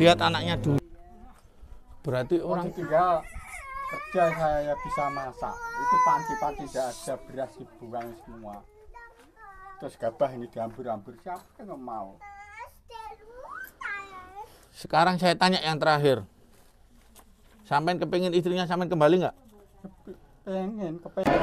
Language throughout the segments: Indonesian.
lihat anaknya dulu berarti orang tinggal kerja saya bisa masak itu panci-panci tidak ada beras dibuang semua terus gabah ini diambil ambur siapa yang mau sekarang saya tanya yang terakhir sampai kepingin istrinya sampai kembali nggak pengen kepengen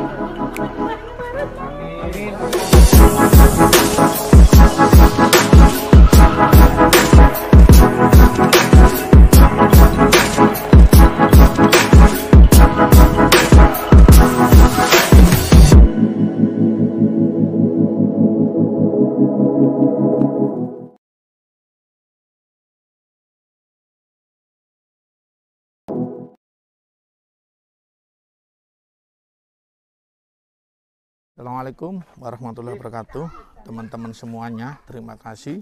Assalamualaikum warahmatullahi wabarakatuh teman-teman semuanya terima kasih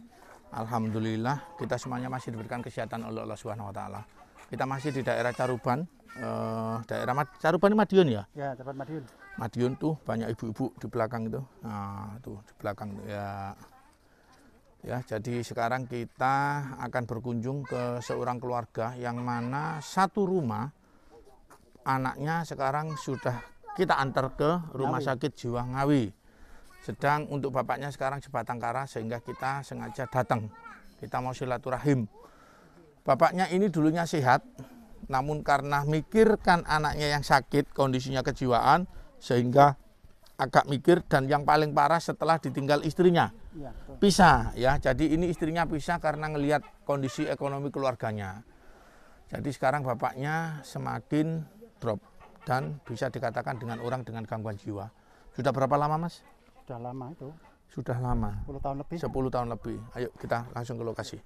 Alhamdulillah kita semuanya masih diberikan kesehatan oleh Allah Subhanahu Wa Taala kita masih di daerah Caruban eh, daerah Mad Caruban Madiun ya ya Caruban Madiun Madiun tuh banyak ibu-ibu di belakang itu nah, tuh di belakang ya ya jadi sekarang kita akan berkunjung ke seorang keluarga yang mana satu rumah anaknya sekarang sudah kita antar ke rumah Ngawi. sakit jiwa Ngawi. Sedang untuk bapaknya sekarang sebatang kara sehingga kita sengaja datang. Kita mau silaturahim. Bapaknya ini dulunya sehat, namun karena mikirkan anaknya yang sakit, kondisinya kejiwaan, sehingga agak mikir dan yang paling parah setelah ditinggal istrinya iya, pisah ya jadi ini istrinya pisah karena ngelihat kondisi ekonomi keluarganya jadi sekarang bapaknya semakin drop dan bisa dikatakan dengan orang dengan gangguan jiwa. Sudah berapa lama, Mas? Sudah lama itu. Sudah lama. 10 tahun lebih. 10 tahun lebih. Ayo kita langsung ke lokasi.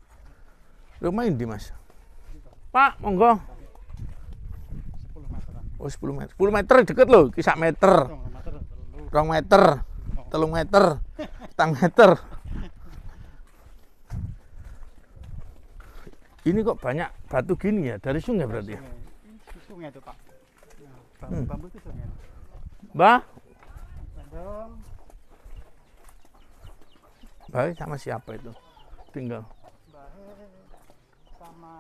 Lumayan di, Mas. Pak, monggo. 10 meter. Oh, 10 meter. 10 meter deket loh, kisah meter. 2 meter, telung meter, tang meter. Ini kok banyak batu gini ya dari sungai berarti ya? Sungai itu, Pak. Bambu hmm. itu sungai. Bah? Belum. sama siapa itu? Tinggal. Bahir sama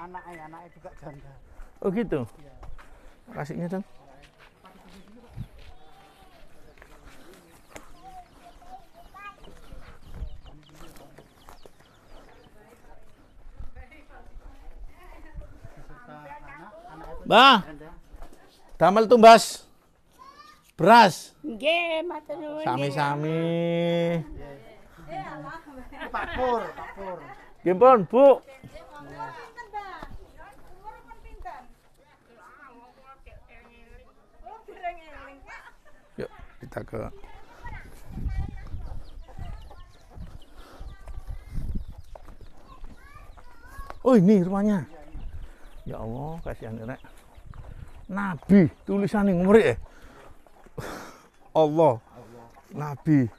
anaknya, anaknya juga janda. Oh gitu. Ya. Kasihnya dong. Bah. Damel tumbas. Beras. Nggih, matur nuwun. Sami-sami. Pak Nggih, Pun, Bu. Yuk, kita ke Oh ini rumahnya. Ya Allah, kasihan rek. Nabi tulisan yang ngeri ya. E? Allah. Nabi.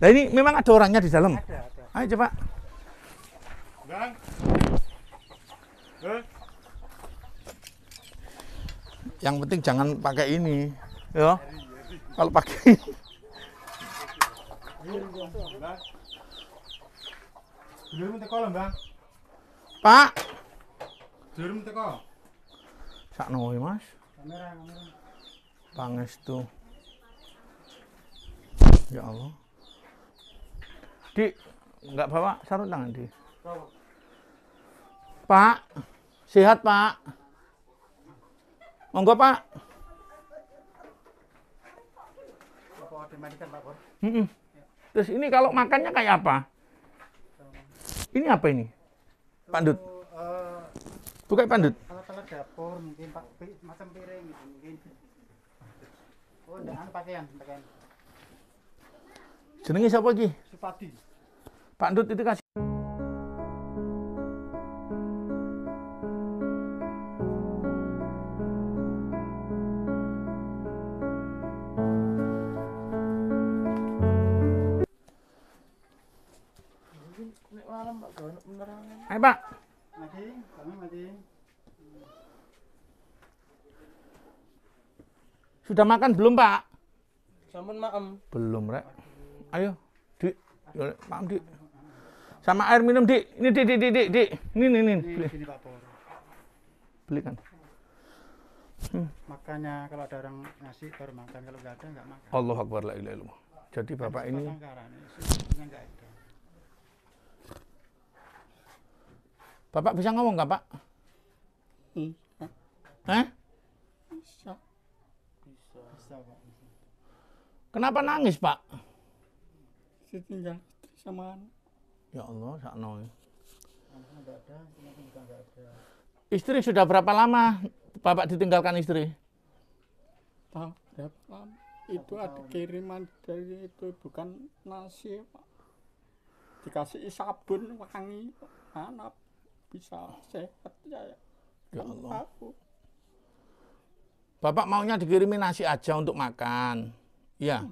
Nah ini memang ada orangnya di dalam. Ada, Ayo coba. Yang penting jangan pakai ini, ya. Kalau pakai. Pak sakno Mas kamera kamera pangestu ya Allah di nggak bawa sarung tangan di Pak sehat Pak monggo Pak Mm -mm. Terus ini kalau makannya kayak apa? Ini apa ini? Pandut. Bukan pandut masalah dapur mungkin pak macam piring gitu mungkin oh dengan pakaian pakaian jenenge siapa lagi Supadi Pak Ndut itu kasih Sudah makan belum, Pak? Sampun maem. Belum, Rek. Ayo, di, Yo, ya, maem, di, Sama air minum, di, Ini, di di di di, Ini, ini, ini. Beli. Belikan. Hmm. Makanya kalau ada orang ngasih baru makan, kalau nggak ada nggak makan. Allah Akbar la ilaha Jadi Bapak ini Bapak bisa ngomong nggak Pak? Eh? Bisa, Pak. Kenapa nangis, Pak? Ditinggal istri sama Ya Allah, sakno. Ya. Istri sudah berapa lama Bapak ditinggalkan istri? Tahu berapa lama? Itu ada kiriman dari itu bukan nasi, Pak. Dikasih sabun wangi, anak bisa sehat ya. Ya Allah. Aku. Bapak maunya dikirimin nasi aja untuk makan. Iya.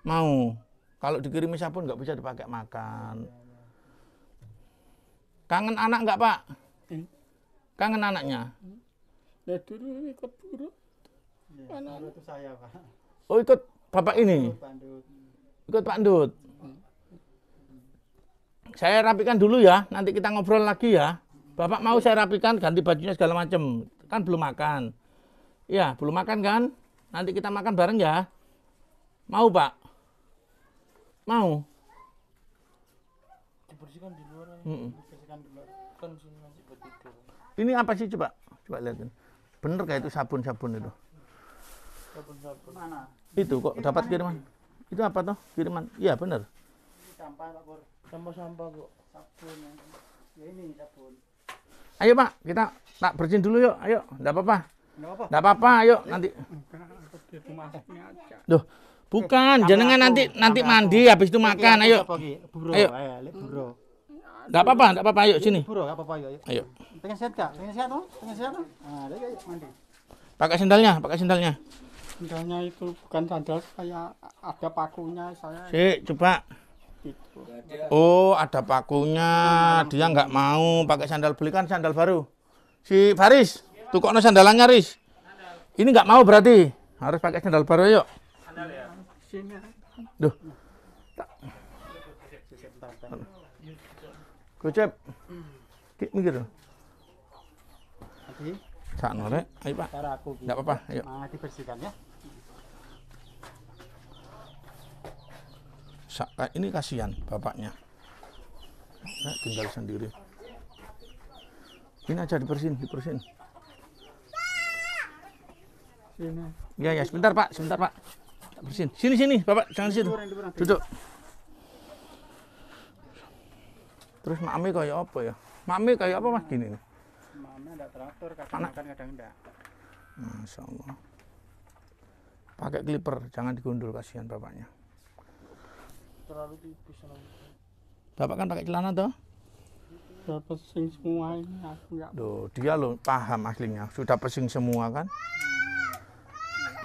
Mau. Kalau dikirimi sabun nggak bisa dipakai makan. Kangen anak nggak Pak? Hmm. Kangen anaknya? Ya dulu ikut buruk. Iya, anak itu saya Pak. Oh ikut Bapak ini? Ikut Pak Ndut. Hmm. Saya rapikan dulu ya, nanti kita ngobrol lagi ya. Bapak mau saya rapikan, ganti bajunya segala macam. Kan belum makan. Iya, belum makan kan? Nanti kita makan bareng ya. Mau, Pak? Mau? Dibersihkan di luar. Mm -mm. Dibersihkan di luar. Kan sini nanti bertidur. Ini apa sih coba? Coba lihatin. Kan. Bener kayak itu sabun-sabun itu? Sabun-sabun. Mana? Itu kok dapat kiriman. Itu apa toh? Kiriman. Iya, bener. Sampah, Pak Bor. Sampah-sampah kok. Sabun. Ya ini sabun. Ayo Pak, kita tak bersihin dulu yuk. Ayo, enggak apa-apa. Enggak apa-apa, ayo eh, nanti. Duh, bukan jenengan nanti nanti mandi habis itu makan, ayo. Ayo. Enggak apa-apa, enggak apa-apa, ayo sini. apa-apa, ayo. Ayo. Pengen sehat, enggak? Pengen sehat, tuh? Pengen sehat, tuh? Ah, ayo mandi. Pakai sendalnya, pakai sendalnya. Sendalnya itu bukan sandal, saya ada pakunya, saya. Si, coba. Gitu. Oh, ada pakunya. Hmm. Dia nggak mau pakai sandal belikan sandal baru. Si Faris. Tukokno sandal anyar, Riz, Ini nggak mau berarti. Harus pakai sandal baru, yuk. Sandal ya. Duh. kucep, Ki mikir. dong. Sak nolak, ayo Pak. Enggak gitu. apa-apa, ayo. Mati bersihkan ya. Sak eh, ini kasihan bapaknya. Nah, tinggal sendiri. Ini aja dibersihin, dibersihin. Sini. Ya ya, sebentar Pak, sebentar Pak. Bersin. Sini sini, Bapak, jangan sini. Duduk. Terus mami kayak apa ya? Mami kayak apa Mas gini nih? Mami ada teratur, kadang-kadang kadang enggak. Masya Allah. Pakai clipper, jangan digundul kasihan bapaknya. Terlalu tipis. Bapak kan pakai celana toh? Sudah pesing semua ini aku enggak. Loh, dia loh paham aslinya. Sudah pesing semua kan?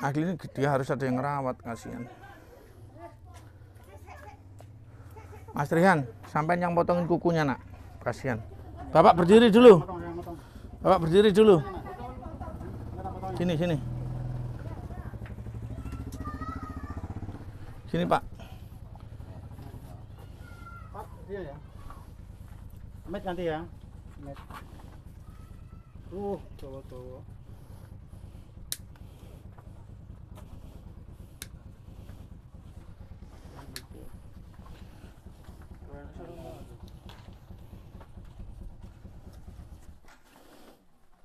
Akhirnya dia harus ada yang ngerawat, kasihan. Mas Rihan, sampai yang potongin kukunya nak, kasihan. Bapak berdiri dulu. Bapak berdiri dulu. Sini, sini. Sini Pak. Pak, dia ya. Amit nanti ya. Amit. Uh, cowok-cowok.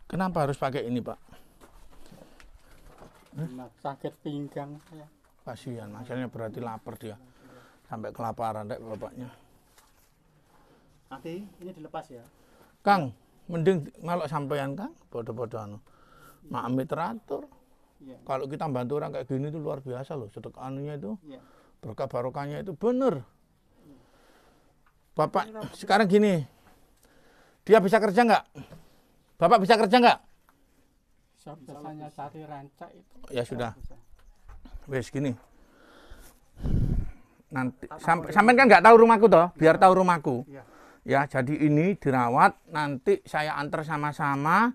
Kenapa harus pakai ini, Pak? Hmm? Sakit pinggang ya. Kasihan, berarti lapar dia. Sampai kelaparan dek bapaknya. Nanti ini dilepas ya. Kang, mending kalau sampean Kang, bodoh-bodoh anu. Ya. Makmi teratur. Ya. Kalau kita bantu orang kayak gini itu luar biasa loh. Sedekah anunya itu. Ya. Berkah barokahnya itu bener. Iya. Bapak sekarang gini. Dia bisa kerja nggak? Bapak bisa kerja nggak? Biasanya cari rancak itu. Ya sudah. Wes gini. Nanti sampai sampean kan nggak tahu rumahku toh, biar iya. tahu rumahku. Iya. Ya. jadi ini dirawat, nanti saya antar sama-sama.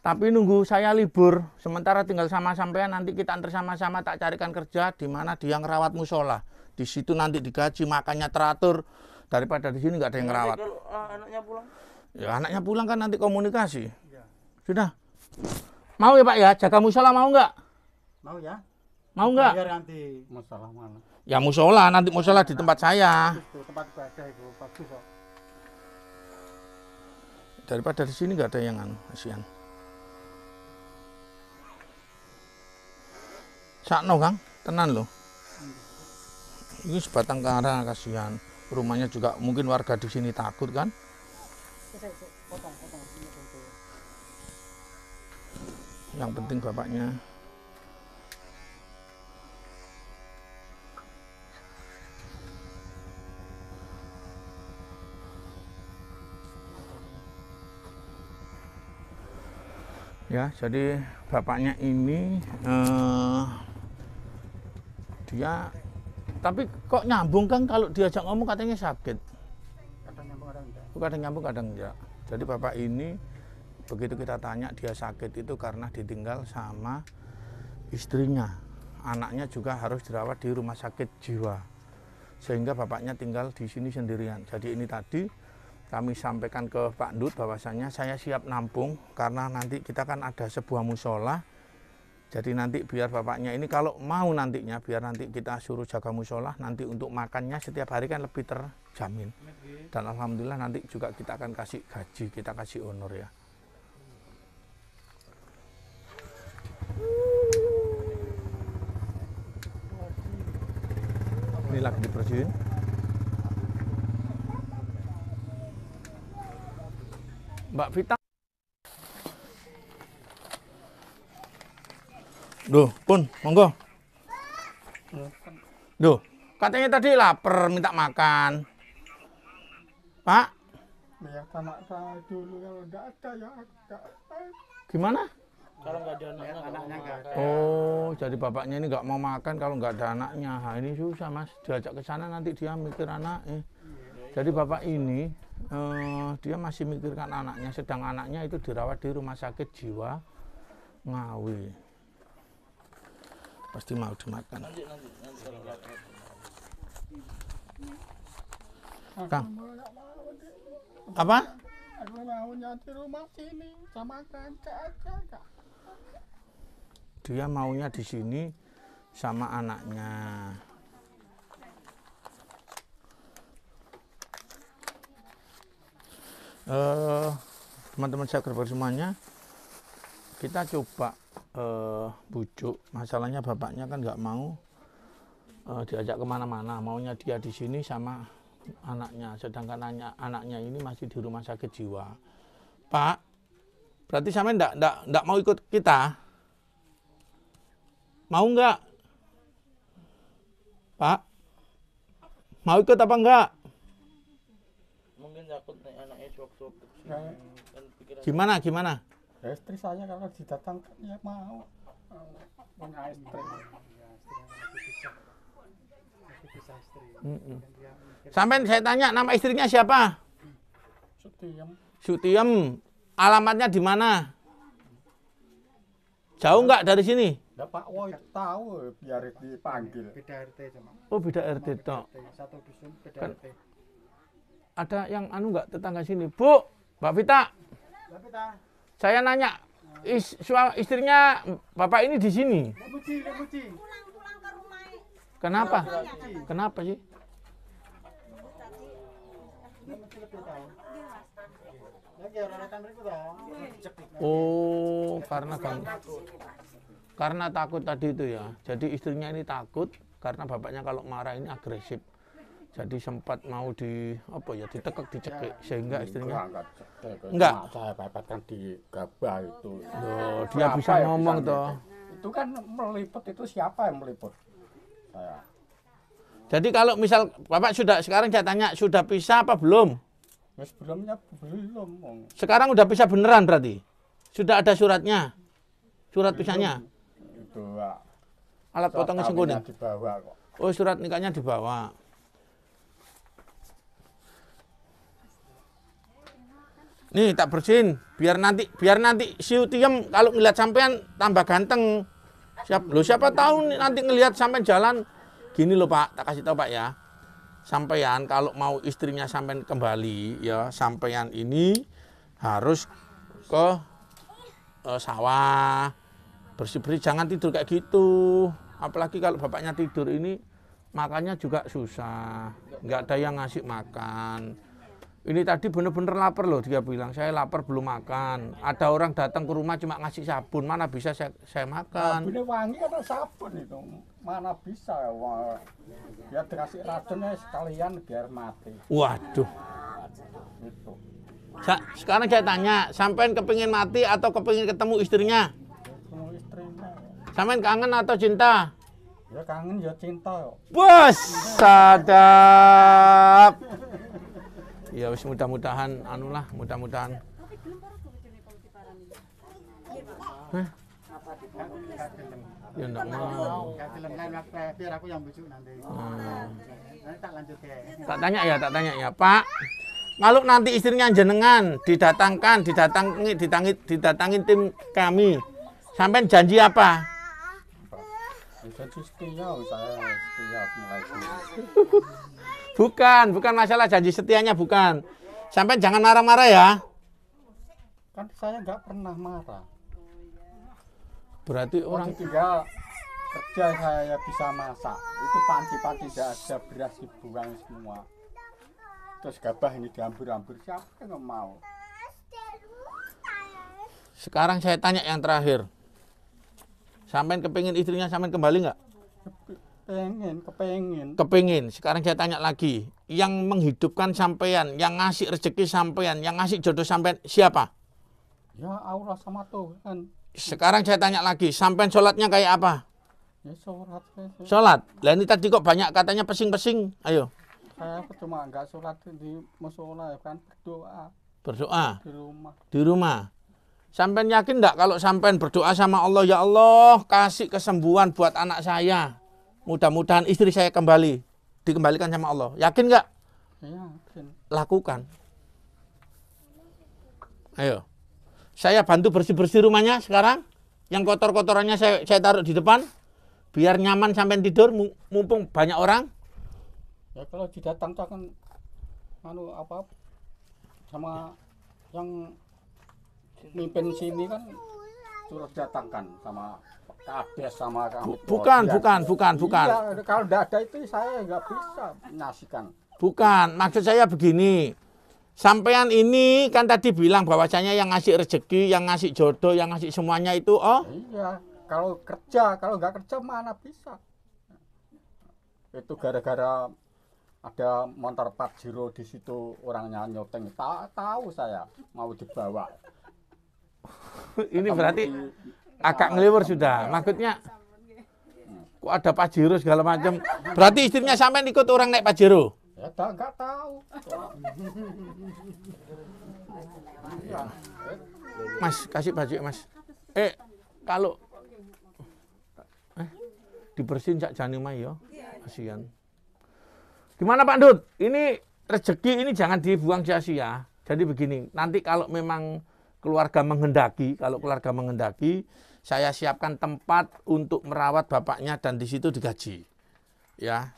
Tapi nunggu saya libur, sementara tinggal sama sampean nanti kita antar sama-sama tak carikan kerja di mana dia ngerawat musola. Di situ nanti digaji makannya teratur daripada di sini nggak ada yang ngerawat. Ah, anaknya pulang. Ya anaknya pulang kan nanti komunikasi. Ya. Sudah. Mau ya Pak ya, jaga musola mau nggak? Mau ya. Mau nggak? Biar nanti musola mana? Ya musola, nanti musola di tempat saya. Tempat baca itu bagus kok. Daripada di sini nggak ada yang anu, kasihan. Sakno Kang, tenan loh. Ini sebatang kara kasihan. Rumahnya juga mungkin warga di sini takut kan? yang penting bapaknya ya jadi bapaknya ini eh, dia tapi kok nyambung kan kalau diajak ngomong katanya sakit kadang kadang nyambung kadang enggak jadi bapak ini begitu kita tanya dia sakit itu karena ditinggal sama istrinya. Anaknya juga harus dirawat di rumah sakit jiwa. Sehingga bapaknya tinggal di sini sendirian. Jadi ini tadi kami sampaikan ke Pak Dut bahwasannya saya siap nampung karena nanti kita kan ada sebuah musola. Jadi nanti biar bapaknya ini kalau mau nantinya biar nanti kita suruh jaga musola nanti untuk makannya setiap hari kan lebih ter jamin dan alhamdulillah nanti juga kita akan kasih gaji kita kasih honor ya ini lagi dibersihin Mbak Vita Duh, pun, monggo. Duh, katanya tadi lapar, minta makan. Pak? Ya anak saya dulu kalau enggak ada ya enggak. Gimana? Kalau enggak ada anaknya enggak ada. Oh, jadi bapaknya ini enggak mau makan kalau enggak ada anaknya. Ha, nah, ini susah, Mas. Diajak ke sana nanti dia mikir anak eh. Iya. Jadi bapak ini eh, dia masih mikirkan anaknya, sedang anaknya itu dirawat di rumah sakit jiwa Ngawi. Pasti mau dimakan. Nanti, nanti, nanti. Apa? Dia maunya di sini sama anaknya. Eh, teman-teman saya kerja semuanya kita coba uh, bujuk masalahnya bapaknya kan nggak mau uh, diajak kemana-mana maunya dia di sini sama anaknya sedangkan anaknya, anaknya ini masih di rumah sakit jiwa Pak berarti sampe ndak ndak ndak mau ikut kita mau nggak Pak mau ikut apa enggak mungkin takut anaknya suap-suap gimana gimana istri saya kalau didatangkan ya mau punya istri Sampai saya tanya nama istrinya siapa? Sutiem. Sutiem. Alamatnya di mana? Jauh nggak dari sini? Nggak Pak Woy tahu biar dipanggil. Beda RT sama. Oh beda RT toh. Satu dusun beda kan. RT. Ada yang anu nggak tetangga sini? Bu, Mbak Vita. Mbak Vita. Saya nanya, is, istrinya bapak ini di sini. Lebuci, lebuci. Kenapa? Kenapa sih? Oh, karena kamu karena takut tadi itu ya. Jadi istrinya ini takut karena bapaknya kalau marah ini agresif. Jadi sempat mau di apa ya ditekek dicekik ya, sehingga istrinya enggak saya pepetkan di gabah itu. Loh, dia bisa ya ngomong toh. Itu kan meliput itu siapa yang meliput? Iya. Jadi kalau misal Bapak sudah sekarang saya tanya sudah bisa apa belum? sebelumnya belum. Sekarang udah bisa beneran berarti. Sudah ada suratnya. Surat belum. pisahnya. Itu, Alat surat potong sing kuning. Oh, surat nikahnya dibawa. Nih tak bersin, biar nanti biar nanti si Utiem kalau ngeliat sampean tambah ganteng siap lo siapa tahu nanti ngelihat sampai jalan gini lo pak tak kasih tau pak ya sampean kalau mau istrinya sampai kembali ya sampean ini harus ke eh, sawah bersih bersih jangan tidur kayak gitu apalagi kalau bapaknya tidur ini makannya juga susah nggak ada yang ngasih makan ini tadi bener-bener lapar loh dia bilang saya lapar belum makan ada orang datang ke rumah cuma ngasih sabun mana bisa saya, saya makan sabunnya wangi atau sabun itu mana bisa wah. ya dikasih racunnya sekalian biar mati waduh itu Sa sekarang saya tanya sampean kepingin mati atau kepingin ketemu istrinya ketemu istrinya sampean kangen atau cinta ya kangen ya cinta bos sadap ya wis mudah-mudahan anulah mudah-mudahan Ya enggak mau. biar aku yang bujuk nanti. Nanti tak lanjut ya. Tak tanya ya, tak tanya ya, Pak. Kalau nanti istrinya jenengan didatangkan, didatangi, didatangi, didatangi tim kami, sampai janji apa? Janji setia, saya setia mulai Bukan, bukan masalah janji setianya bukan. Sampai jangan marah-marah ya. Kan saya nggak pernah marah. Berarti orang tinggal kerja saya bisa masak. Itu panci-panci tidak ada beras dibuang semua. Terus gabah ini diambil-ambil siapa yang mau? Sekarang saya tanya yang terakhir. Sampai kepingin istrinya sampai kembali nggak? kepengen kepengen. Kepengen. Sekarang saya tanya lagi, yang menghidupkan sampean, yang ngasih rezeki sampean, yang ngasih jodoh sampean siapa? Ya Allah sama Tuhan. Sekarang saya tanya lagi, sampean sholatnya kayak apa? Ya sholat. Sholat. Lah ini tadi kok banyak katanya pesing-pesing. Ayo. Saya cuma nggak sholat di musola ya kan berdoa. Berdoa. Di rumah. Di rumah. Sampean yakin enggak kalau sampean berdoa sama Allah, ya Allah, kasih kesembuhan buat anak saya. Mudah-mudahan istri saya kembali dikembalikan sama Allah. Yakin nggak? Iya, yakin. Lakukan. Ayo. Saya bantu bersih-bersih rumahnya sekarang. Yang kotor-kotorannya saya, saya taruh di depan. Biar nyaman sampai tidur, mumpung banyak orang. Ya kalau didatang tuh akan anu apa sama yang mimpin sini kan suruh datangkan sama Bukan, bukan, bukan, iya, bukan. kalau tidak ada itu saya nggak bisa nasikan. Bukan, maksud saya begini. Sampean ini kan tadi bilang bahwasanya yang ngasih rezeki, yang ngasih jodoh, yang ngasih semuanya itu oh. Iya, kalau kerja, kalau nggak kerja mana bisa. Itu gara-gara ada motor Pak Jiro di situ orangnya nyoteng. tak tahu saya mau dibawa. ini berarti agak ngeliwer sudah. Maksudnya kok ada pajero segala macam. Berarti istrinya sampai ikut orang naik pajero? Ya tahu. Mas, kasih baju Mas. Eh, kalau eh dibersihin cak jani mayo, ya. Kasihan. Gimana Pak Dut? Ini rezeki ini jangan dibuang sia-sia. Jadi begini, nanti kalau memang keluarga menghendaki, kalau keluarga menghendaki, saya siapkan tempat untuk merawat bapaknya dan di situ digaji. Ya.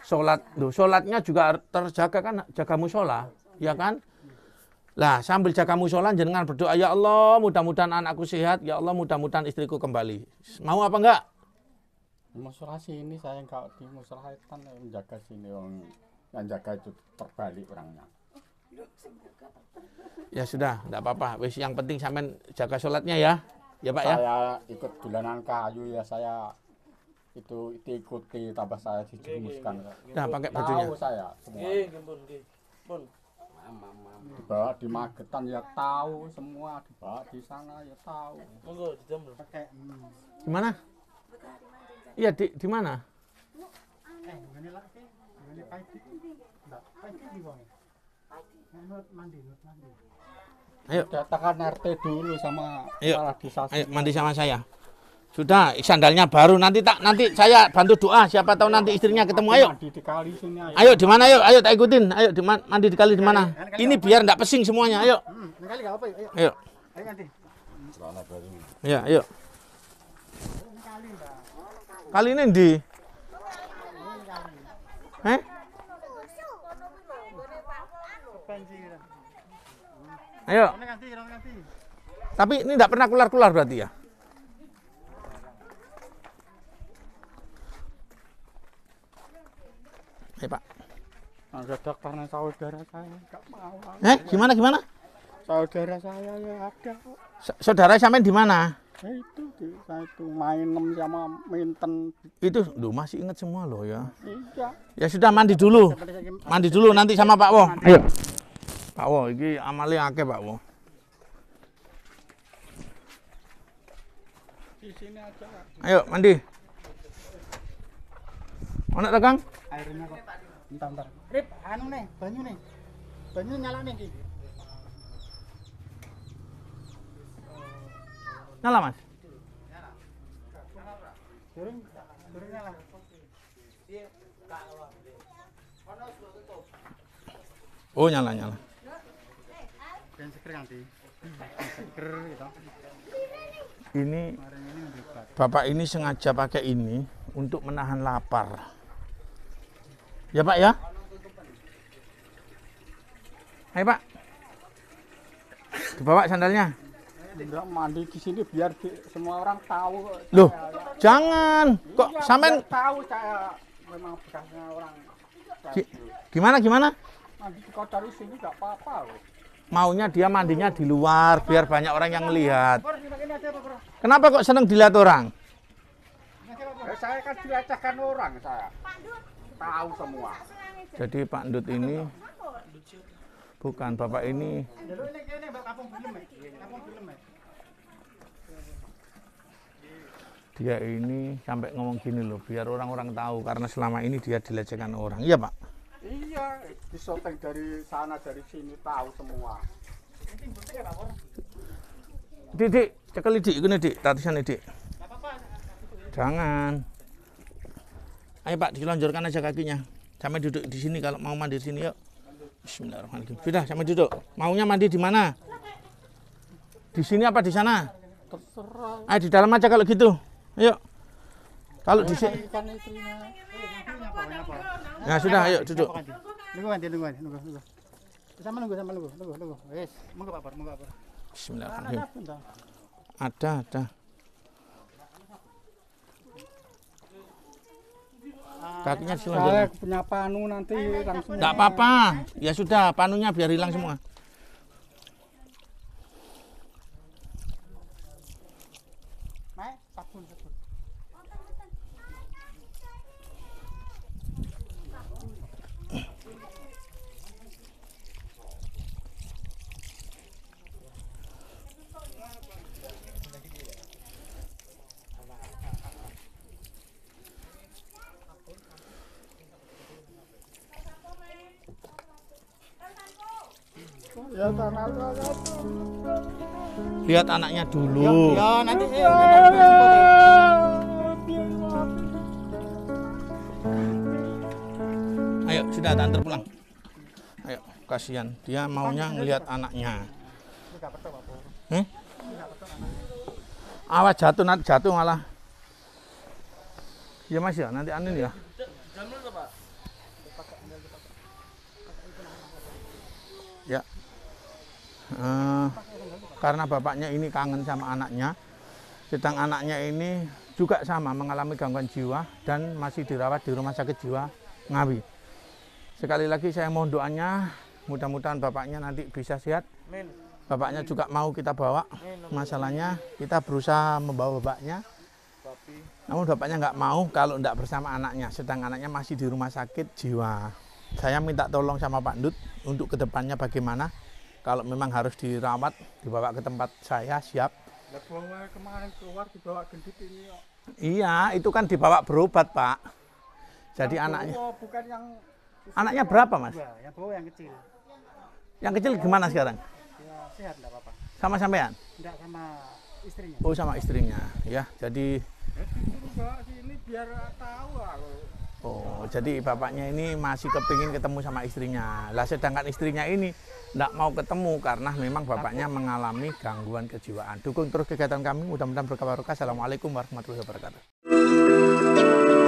Salat, loh, salatnya juga terjaga kan jaga musola, ya kan? Lah, sambil jaga musola jenengan berdoa, ya Allah, mudah-mudahan anakku sehat, ya Allah, mudah-mudahan istriku kembali. Mau apa enggak? Musola sini saya enggak di musola kan yang sini orang yang jaga itu terbalik orangnya. Ya sudah, enggak apa-apa. Wis yang penting sampean jaga sholatnya ya ya Pak saya ya. Saya ikut dulanan kayu ya saya itu diikuti tambah saya dijerumuskan. Nah, pakai bajunya. Tahu saya semua. Nggih, nggih, Pun. Dibawa di Magetan ya tahu semua, dibawa di sana ya tahu. Monggo dijemur. Pakai. Gimana? Hmm. Iya di di mana? Eh, ngene lak sih. Ngene paiti. Enggak, paiti di wong. Paiti. Ya? Mandi, mandi. Ayo. Datakan RT dulu sama Ayo. kepala desa. Ayo mandi sama saya. Sudah, sandalnya baru nanti tak nanti saya bantu doa siapa tahu nanti istrinya ketemu ayo. ayo. Ayo di mana ayo? Ayo tak ikutin. Ayo di mandi di kali di mana? Ini biar enggak pesing semuanya. Ayo. Hmm, ayo. Ayo. ayo. Iya, kali ini di? Eh? Ayo. Tapi ini tidak pernah keluar-keluar berarti ya? Hei eh, Pak. Ada karena saudara saya, nggak mau. Eh, gimana gimana? Saudara saya ya ada. Saudara saudara sampean di mana? Ya itu di itu mainem sama Minten. Itu lu masih ingat semua loh ya. Iya. Ya sudah mandi dulu. Mandi dulu nanti sama Pak Wong. Ayo. Pak Wo, ini amali akeh Pak Wo. Ayo mandi. Mana ta Kang? Airnya kok. Entar entar. Rip, anu nih, banyu nih. Banyu nyala nih iki. Nyala Mas? Nyala. Turun, turun nyala. Oh nyala nyala. Gitu. Ini Bapak ini sengaja pakai ini untuk menahan lapar. Ya Pak ya? Ayo Pak. Dibawa sandalnya. Enggak mandi di sini biar di, semua orang tahu. Loh, saya, jangan. Iya, Kok sampean tahu saya memang bekasnya orang. G gimana gimana? Mandi di kotor sini enggak apa-apa loh maunya dia mandinya di luar biar banyak orang yang melihat. Kenapa kok seneng dilihat orang? Eh, saya kan dilecehkan orang saya. Tahu semua. Jadi Pak Ndut ini bukan Bapak ini. Dia ini sampai ngomong gini loh, biar orang-orang tahu karena selama ini dia dilecehkan orang. Iya, Pak disoteng dari sana dari sini tahu semua Didik, cekel dik, gini dik, tatisan dik. Jangan. Ayo Pak, dilonjorkan aja kakinya. Cuma duduk di sini kalau mau mandi di sini yuk. Bismillahirrahmanirrahim. Sudah, sama duduk. Maunya mandi di mana? Di sini apa di sana? Terserah. Ayo di dalam aja kalau gitu. Ayo. Kalau di sini. Ya sudah, ayo duduk. Nunggu nanti, nunggu nanti, nunggu, nunggu. Sama nunggu, sama nunggu, nunggu, nunggu. Wes, monggo apa, monggo apa, Bismillahirrahmanirrahim. Ada, ada. Kakinya silahkan. Saya punya panu nanti langsung. Enggak apa-apa. Ya sudah, panunya biar hilang semua. lihat anaknya dulu ya, ya nanti eh, ayo sudah antar pulang ayo kasihan dia maunya ngelihat anaknya eh? awas jatuh nanti jatuh malah ya mas ya nanti anin ya ya uh karena bapaknya ini kangen sama anaknya. Sedang anaknya ini juga sama mengalami gangguan jiwa dan masih dirawat di Rumah Sakit Jiwa Ngawi. Sekali lagi saya mohon doanya, mudah-mudahan bapaknya nanti bisa sehat. Bapaknya juga mau kita bawa. Masalahnya kita berusaha membawa bapaknya. Namun bapaknya nggak mau kalau nggak bersama anaknya, sedang anaknya masih di rumah sakit jiwa. Saya minta tolong sama Pak Dut untuk kedepannya bagaimana kalau memang harus dirawat dibawa ke tempat saya siap iya itu kan dibawa berobat pak jadi yang anaknya bawa, bukan yang anaknya berapa mas dua. Iya, yang bawa yang kecil yang kecil yang gimana sekarang ya, sehat enggak apa-apa sama sampean enggak sama istrinya oh sama istrinya ya jadi ya, Oh, jadi bapaknya ini masih kepingin ketemu sama istrinya. Lah sedangkan istrinya ini tidak mau ketemu karena memang bapaknya mengalami gangguan kejiwaan. Dukung terus kegiatan kami, mudah-mudahan berkah barokah. Assalamualaikum warahmatullahi wabarakatuh.